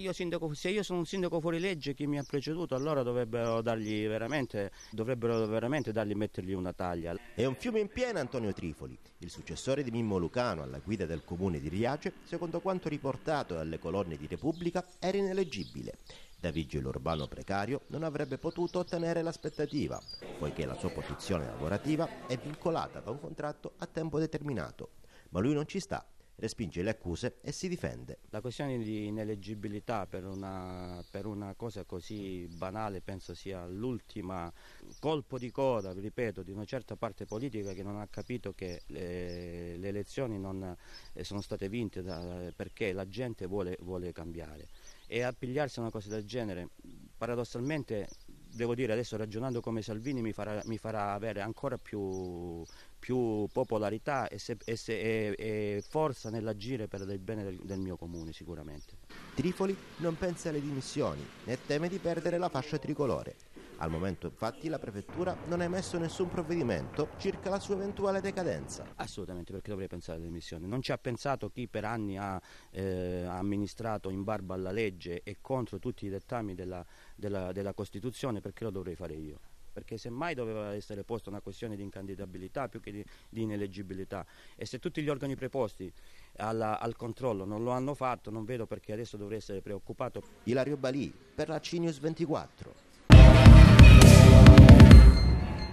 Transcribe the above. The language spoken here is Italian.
io sindaco, se io sono un sindaco fuori legge, chi mi ha preceduto, allora dovrebbero dargli veramente, dovrebbero veramente dargli, mettergli una taglia. È un fiume in piena Antonio Trifoli, il successore di Mimmo Lucano alla guida del comune di Riace, secondo quanto riportato dalle colonne di Repubblica, era ineleggibile. Da vigile urbano precario non avrebbe potuto ottenere l'aspettativa, poiché la sua posizione lavorativa è vincolata da un contratto a tempo determinato. Ma lui non ci sta respinge le accuse e si difende. La questione di ineleggibilità per una, per una cosa così banale penso sia l'ultima colpo di coda, ripeto, di una certa parte politica che non ha capito che le, eh, le elezioni non eh, sono state vinte da, perché la gente vuole, vuole cambiare. E appigliarsi a una cosa del genere paradossalmente devo dire adesso ragionando come Salvini mi farà, mi farà avere ancora più, più popolarità e, se, e, se, e, e, forza nell'agire per il bene del, del mio comune sicuramente. Trifoli non pensa alle dimissioni né teme di perdere la fascia tricolore. Al momento infatti la prefettura non ha emesso nessun provvedimento circa la sua eventuale decadenza. Assolutamente, perché dovrei pensare alle dimissioni. Non ci ha pensato chi per anni ha eh, amministrato in barba alla legge e contro tutti i dettami della, della, della Costituzione, perché lo dovrei fare io? perché semmai doveva essere posta una questione di incandidabilità più che di, di ineleggibilità e se tutti gli organi preposti alla, al controllo non lo hanno fatto non vedo perché adesso dovrei essere preoccupato. Ilario Balì per la CNews 24.